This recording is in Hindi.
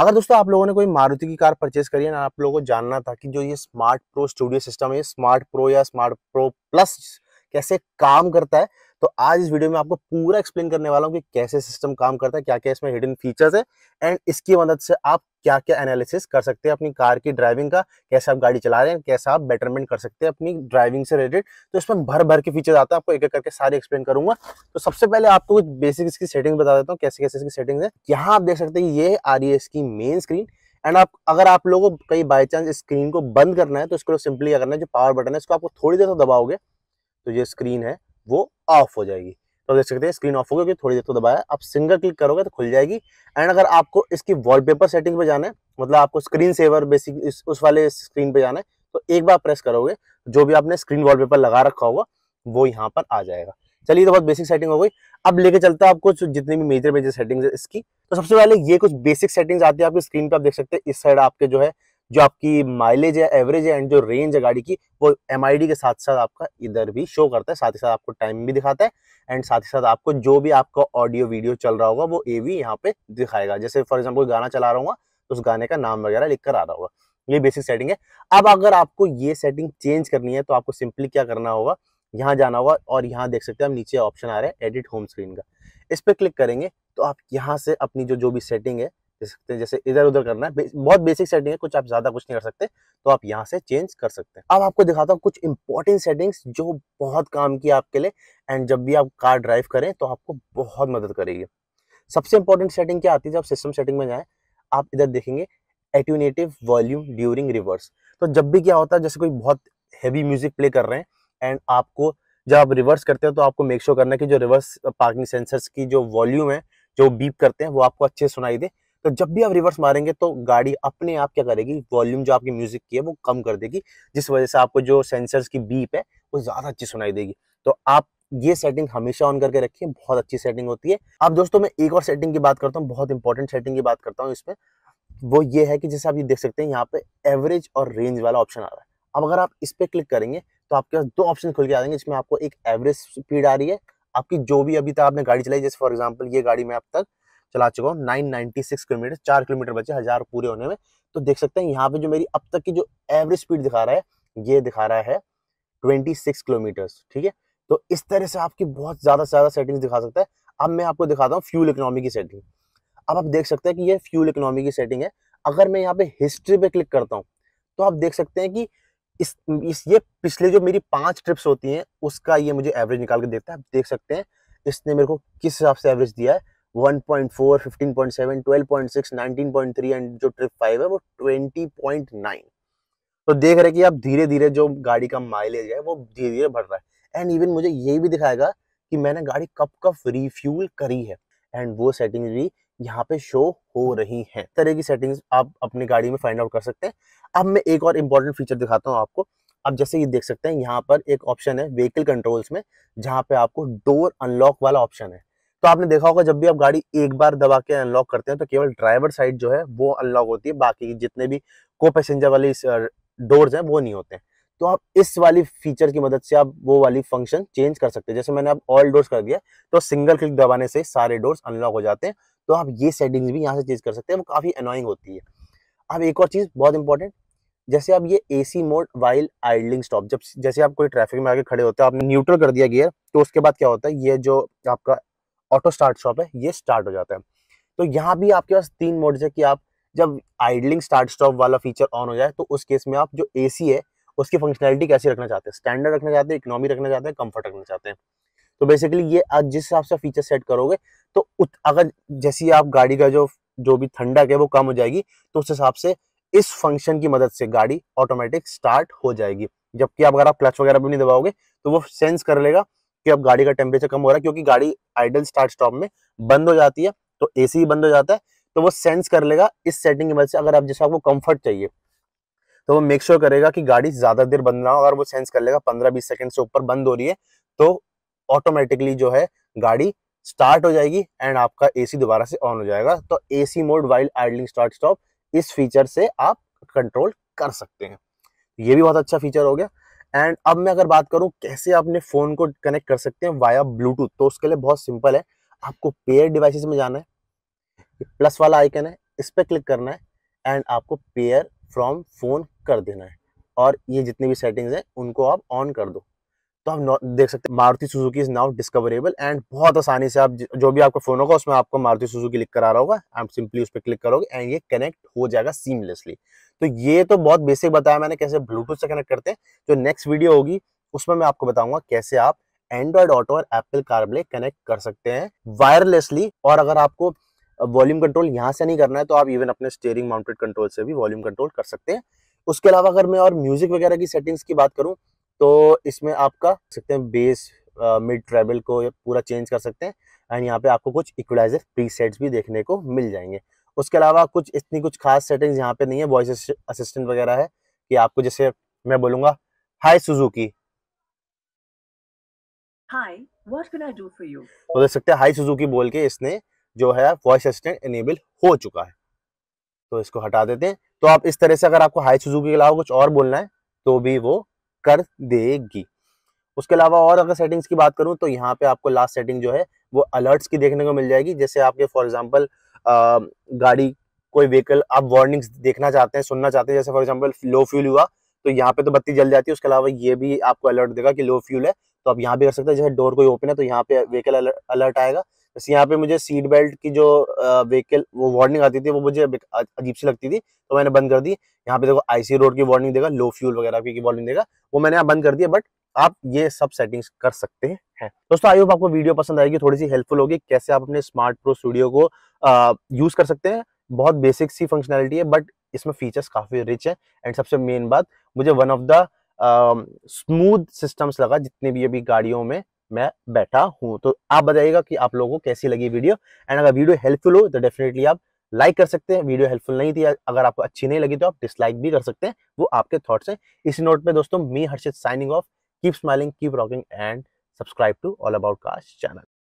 अगर दोस्तों आप लोगों ने कोई मारुति की कार परचेज करी है ना आप लोगों को जानना था कि जो ये स्मार्ट प्रो स्टूडियो सिस्टम है स्मार्ट प्रो या स्मार्ट प्रो प्लस कैसे काम करता है तो आज इस वीडियो में आपको पूरा एक्सप्लेन करने वाला हूँ कि कैसे सिस्टम काम करता है क्या क्या इसमें हिडन फीचर्स है एंड इसकी मदद से आप क्या क्या एनालिसिस कर सकते हैं अपनी कार की ड्राइविंग का कैसे आप गाड़ी चला रहे हैं कैसे आप बेटरमेंट कर सकते हैं अपनी ड्राइविंग से रिलेटेड तो इसमें भर भर के फीचर आते हैं आपको एक एक करके सारे एक्सप्लेन करूंगा तो सबसे पहले आपको कुछ बेसिक इसकी सेटिंग बता देता हूँ कैसे कैसे इसकी सेटिंग है यहाँ आप देख सकते हैं ये आ रही है इसकी मेन स्क्रीन एंड आप अगर आप लोगों को कहीं बाई चांस स्क्रीन को बंद करना है तो इसको सिंपली करना है जो पावर बटन है इसको आपको थोड़ी देर तो दबाओगे तो ये स्क्रीन है वो ऑफ हो जाएगी तो देख सकते हैं स्क्रीन ऑफ होगी क्योंकि थोड़ी देर तो दबाया आप सिंगल क्लिक करोगे तो खुल जाएगी एंड अगर आपको इसकी वॉलपेपर सेटिंग पे जाना है मतलब आपको स्क्रीन सेवर बेसिक इस, उस वाले स्क्रीन पे जाना है तो एक बार प्रेस करोगे जो भी आपने स्क्रीन वॉलपेपर लगा रखा होगा वो यहाँ पर आ जाएगा चलिए तो बहुत बेसिक सेटिंग हो गई अब लेके चलता है आपको जितने भी मेजर मेजर सेटिंग्स है इसकी तो सबसे पहले ये कुछ बेसिक सेटिंग्स आती है आपकी स्क्रीन पर आप देख सकते हैं इस साइड आपके जो है जो आपकी माइलेज है एवरेज है एंड जो रेंज है गाड़ी की वो एम के साथ साथ आपका इधर भी शो करता है साथ ही साथ आपको टाइम भी दिखाता है एंड साथ ही साथ आपको जो भी आपका ऑडियो वीडियो चल रहा होगा वो ए वी यहाँ पे दिखाएगा जैसे फॉर एग्जाम्पल गाना चला रहा हूँ तो उस गाने का नाम वगैरह लिख कर आ रहा होगा ये बेसिक सेटिंग है अब अगर आपको ये सेटिंग चेंज करनी है तो आपको सिंपली क्या करना होगा यहाँ जाना होगा और यहाँ देख सकते हैं हम नीचे ऑप्शन आ रहा है एडिट होम स्क्रीन का इस पर क्लिक करेंगे तो आप यहाँ से अपनी जो जो भी सेटिंग है देख सकते हैं जैसे इधर उधर करना है बहुत बेसिक सेटिंग है कुछ आप ज्यादा कुछ नहीं कर सकते तो आप यहाँ से चेंज कर सकते हैं अब आपको दिखाता हूँ कुछ इंपॉर्टेंट सेटिंग्स जो बहुत काम की आपके लिए एंड जब भी आप कार ड्राइव करें तो आपको बहुत मदद करेगी सबसे इंपॉर्टेंट सेटिंग क्या आती है जब सिस्टम सेटिंग में जाए आप इधर देखेंगे एट्यूनेटिव वॉल्यूम ड्यूरिंग रिवर्स तो जब भी क्या होता है जैसे कोई बहुत हैवी म्यूजिक प्ले कर रहे हैं एंड आपको जब आप रिवर्स करते हो तो आपको मेक श्योर sure करना है कि जो रिवर्स पार्किंग सेंसर्स की जो वॉल्यूम है जो बीप करते हैं वो आपको अच्छे सुनाई दे तो जब भी आप रिवर्स मारेंगे तो गाड़ी अपने आप क्या करेगी वॉल्यूम जो आपकी म्यूजिक की है वो कम कर देगी जिस वजह से आपको जो सेंसर्स की बीप है वो ज़्यादा अच्छी सुनाई देगी तो आप ये सेटिंग हमेशा ऑन करके रखिए बहुत अच्छी सेटिंग होती है अब दोस्तों मैं एक और सेटिंग की बात करता हूँ बहुत इंपॉर्टेंट सेटिंग की बात करता हूँ इसमें वो ये है कि जैसे आप ये देख सकते हैं यहाँ पे एवरेज और रेंज वाला ऑप्शन आ रहा है अब अगर आप इस पर क्लिक करेंगे तो आपके पास दो ऑप्शन खुल के आ जाएंगे जिसमें आपको एक एवरेज स्पीड आ रही है आपकी जो भी अभी तक आपने गाड़ी चलाई जैसे फॉर एग्जाम्पल ये गाड़ी मैं अब तक चला चुका हूँ नाइन नाइनटी सिक्स किलोमीटर चार किलोमीटर बचे हज़ार पूरे होने में तो देख सकते हैं यहाँ पे जो मेरी अब तक की जो एवरेज स्पीड दिखा रहा है ये दिखा रहा है ट्वेंटी सिक्स किलोमीटर ठीक है तो इस तरह से आपकी बहुत ज़्यादा से ज़्यादा सेटिंग्स दिखा सकता है अब मैं आपको दिखाता हूँ फ्यूल इकोनॉमी की सेटिंग अब आप देख सकते हैं कि ये फ्यूल इकोनॉमी की सेटिंग है अगर मैं यहाँ पे हिस्ट्री पे क्लिक करता हूँ तो आप देख सकते हैं कि इस, इस ये पिछले जो मेरी पांच ट्रिप्स होती हैं उसका ये मुझे एवरेज निकाल के देखता है आप देख सकते हैं इसने मेरे को किस हिसाब से एवरेज दिया है जो ट्रिप फाइव है वो तो देख रहे कि आप धीरे धीरे जो गाड़ी का माइलेज है वो धीरे धीरे बढ़ रहा है एंड इवन मुझे ये भी दिखाएगा कि मैंने गाड़ी कब कब रिफ्यूल करी है एंड वो सेटिंग्स भी यहाँ पे शो हो रही हैं तरह की सेटिंग्स आप अपनी गाड़ी में फाइंड आउट कर सकते हैं अब मैं एक और इम्पोर्टेंट फीचर दिखाता हूँ आपको आप जैसे ये देख सकते हैं यहाँ पर एक ऑप्शन है व्हीकल कंट्रोल्स में जहाँ पे आपको डोर अनलॉक वाला ऑप्शन है तो आपने देखा होगा जब भी आप गाड़ी एक बार दबा के अनलॉक करते हैं तो केवल ड्राइवर साइड जो है वो अनलॉक होती है बाकी जितने भी को पैसेंजर वाले डोर्स हैं वो नहीं होते हैं तो आप इस वाली फीचर की मदद से आप वो वाली फंक्शन चेंज कर सकते हैं जैसे मैंने आप ऑल डोर्स कर दिया तो सिंगल क्लिक दबाने से सारे डोर्स अनलॉक हो जाते हैं तो आप ये सेटिंग्स भी यहाँ से चेंज कर सकते हैं वो काफ़ी अनोइंग होती है अब एक और चीज़ बहुत इंपॉर्टेंट जैसे आप ये AC mode while idling stop जब जैसे आप कोई ट्रैफिक में आगे खड़े होते हैं आपने न्यूट्रल कर दिया गियर तो उसके बाद क्या होता है ये जो आपका ऑटो स्टार्ट स्टॉप है ये स्टार्ट हो जाता है तो यहाँ भी आपके पास तीन मोड्स है कि आप जब आइडलिंग स्टार्ट स्टॉप वाला फीचर ऑन हो जाए तो उस केस में आप जो ए है उसकी फंक्शनैलिटी कैसे रखना चाहते हैं स्टैंडर्ड रखना चाहते हैं इकोनॉमी रखना चाहते हैं कंफर्ट रखना चाहते हैं तो बेसिकली ये आज जिस हिसाब से फीचर सेट करोगे तो अगर जैसी आप गाड़ी का जो जो भी ठंडक है वो कम हो जाएगी तो उस हिसाब से इस फंक्शन की मदद से गाड़ी ऑटोमेटिक स्टार्ट हो जाएगी जबकि आप अगर आप क्लच वगैरह भी नहीं दबाओगे तो वो सेंस कर लेगा कि अब गाड़ी का टेम्परेचर कम हो रहा है क्योंकि गाड़ी आइडल स्टार्ट स्टॉप में बंद हो जाती है तो ए सी बंद हो जाता है तो वो सेंस कर लेगा इस सेटिंग की वजह से अगर आप जैसे आपको कंफर्ट चाहिए तो वो मेक श्योर sure करेगा कि गाड़ी ज़्यादा देर बंद ना हो अगर वो सेंस कर लेगा पंद्रह बीस सेकेंड से ऊपर बंद हो रही है तो ऑटोमेटिकली जो है गाड़ी स्टार्ट हो जाएगी एंड आपका एसी दोबारा से ऑन हो जाएगा तो AC mode while idling start stop इस फीचर से आप कंट्रोल कर सकते हैं ये भी बहुत अच्छा फीचर हो गया एंड अब मैं अगर बात करूँ कैसे अपने फ़ोन को कनेक्ट कर सकते हैं वाया ब्लूटूथ तो उसके लिए बहुत सिंपल है आपको पेयर डिवाइसेस में जाना है प्लस वाला आइकन है इस पर क्लिक करना है एंड आपको पेयर फ्रॉम फ़ोन कर देना है और ये जितनी भी सेटिंग्स हैं उनको आप ऑन कर दो तो आप देख सकते हैं Maruti Suzuki is now discoverable and बहुत आसानी से आप जो भी आपका फोन होगा उसमें आपको मारुति सुजुकी लिख कर आ रहा होगा आप सिंपली उस पर क्लिक करोगे एंड ये कनेक्ट हो जाएगा सीमलेसली तो ये तो बहुत बेसिक बताया मैंने कैसे ब्लूटूथ से कनेक्ट करते हैं जो नेक्स्ट वीडियो होगी उसमें मैं आपको बताऊंगा कैसे आप एंड्रॉयड ऑटो और एप्पल कारप्ले कनेक्ट कर सकते हैं वायरलेसली और अगर आपको वॉल्यूम कंट्रोल यहाँ से नहीं करना है तो आप इवन अपने स्टेयरिंग माउंटेड कंट्रोल से भी वॉल्यूम कंट्रोल कर सकते हैं उसके अलावा अगर मैं और म्यूजिक वगैरह की सेटिंग्स की बात करूँ तो इसमें आपका सकते हैं बेस मिड ट्रेबल को पूरा चेंज कर सकते हैं एंड यहाँ पे आपको कुछ इक्वलाइजर प्रीसेट्स भी देखने को मिल जाएंगे उसके अलावा कुछ इतनी कुछ खास सेटिंग्स यहाँ पे नहीं है वॉइस असिस्टेंट वगैरह है कि आपको जैसे मैं बोलूंगा हाय सुजुकी हाय तो देख सकते हैं हाय सुजुकी बोल के इसने जो है वॉइस असिस्टेंट इनेबल हो चुका है तो इसको हटा देते हैं तो आप इस तरह से अगर आपको हाई सुजुकी के अलावा कुछ और बोलना है तो भी वो कर देगी उसके अलावा और अगर सेटिंग्स की बात करूं तो यहाँ पे आपको लास्ट सेटिंग जो है वो अलर्ट्स की देखने को मिल जाएगी जैसे आपके फॉर एग्जाम्पल गाड़ी कोई व्हीकल आप वार्निंग्स देखना चाहते हैं सुनना चाहते हैं जैसे फॉर एग्जाम्पल लो फ्यूल हुआ तो यहाँ पे तो बत्ती जल जाती है उसके अलावा ये भी आपको अलर्ट देगा कि लो फ्यूल है तो आप यहाँ पे कर सकते हैं जैसे डोर कोई ओपन है तो यहाँ पे व्हीकल अलर्ट आएगा बस यहाँ पे मुझे सीट बेल्ट की जो व्हीकल वो वार्निंग आती थी वो मुझे अजीब सी लगती थी तो मैंने बंद कर दी यहाँ पे देखो आईसी रोड की वार्निंग देगा लो फ्यूल वगैरह की वार्निंग देगा वो मैंने यहाँ बंद कर दिया बट आप ये सब सेटिंग्स कर सकते हैं दोस्तों आई होप आपको वीडियो पसंद आएगी थोड़ी सी हेल्पफुल होगी कैसे आप अपने स्मार्ट प्रो स्टूडियो को यूज कर सकते हैं बहुत बेसिक सी फंक्शनैलिटी है बट इसमें फीचर्स काफी रिच है एंड सबसे मेन बात मुझे one of the smooth systems लगा जितनी भी अभी गाड़ियों में मैं बैठा हूँ तो आप बताइएगा कि आप लोगों को कैसी लगी वीडियो एंड अगर वीडियो हेल्पफुल हो तो डेफिनेटली आप लाइक कर सकते हैं वीडियो हेल्पफुल नहीं थी अगर आपको अच्छी नहीं लगी तो आप डिसलाइक भी कर सकते हैं वो आपके थॉट्स हैं इसी नोट पे दोस्तों me Harshit signing off keep smiling keep rocking and subscribe to all about cast channel